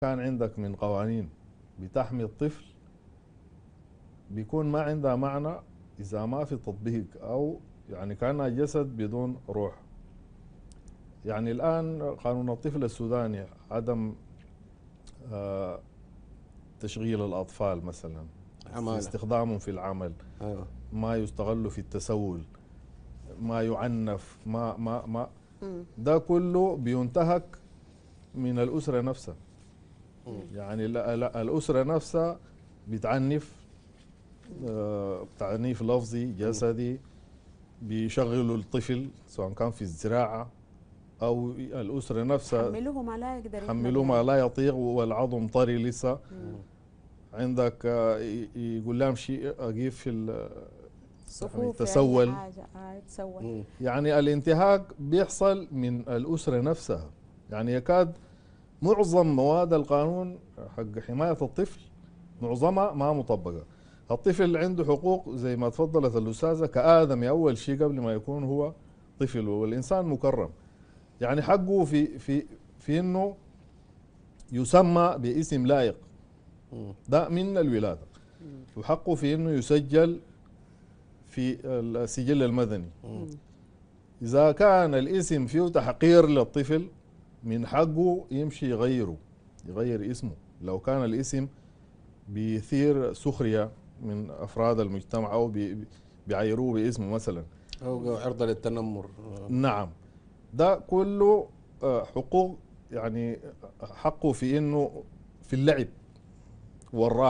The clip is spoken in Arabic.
كان عندك من قوانين بتحمي الطفل بيكون ما عندها معنى إذا ما في تطبيق أو يعني كانها جسد بدون روح يعني الآن قانون الطفل السوداني عدم آه، تشغيل الأطفال مثلا عمالة. استخدامهم في العمل أيوة. ما يستغل في التسول ما يعنف ما ما ما ده كله بينتهك من الأسرة نفسها يعني الأسرة نفسها بتعنف آه، تعنيف لفظي جسدي بيشغلوا الطفل سواء كان في الزراعة أو الأسرة نفسها حملوه ما لا يقدر حملوه ما لا يطيق والعظم طري لسه مم. عندك آه، يقول لهم شيء أجيب في يعني, يعني تسول آه، يعني الانتهاك بيحصل من الأسرة نفسها يعني يكاد معظم مواد القانون حق حماية الطفل معظمها ما مطبقة الطفل عنده حقوق زي ما تفضلت الأستاذة كآدمي أول شيء قبل ما يكون هو طفل والإنسان مكرم يعني حقه في في في إنه يسمى باسم لائق ده من الولادة وحقه في إنه يسجل في السجل المدني إذا كان الاسم فيه تحقير للطفل من حقه يمشي يغيره يغير اسمه لو كان الاسم بيثير سخرية من أفراد المجتمع أو بيعيروه باسمه مثلا أو عرضة للتنمر نعم ده كله آه، حقوق يعني حقه في إنه في اللعب والراحة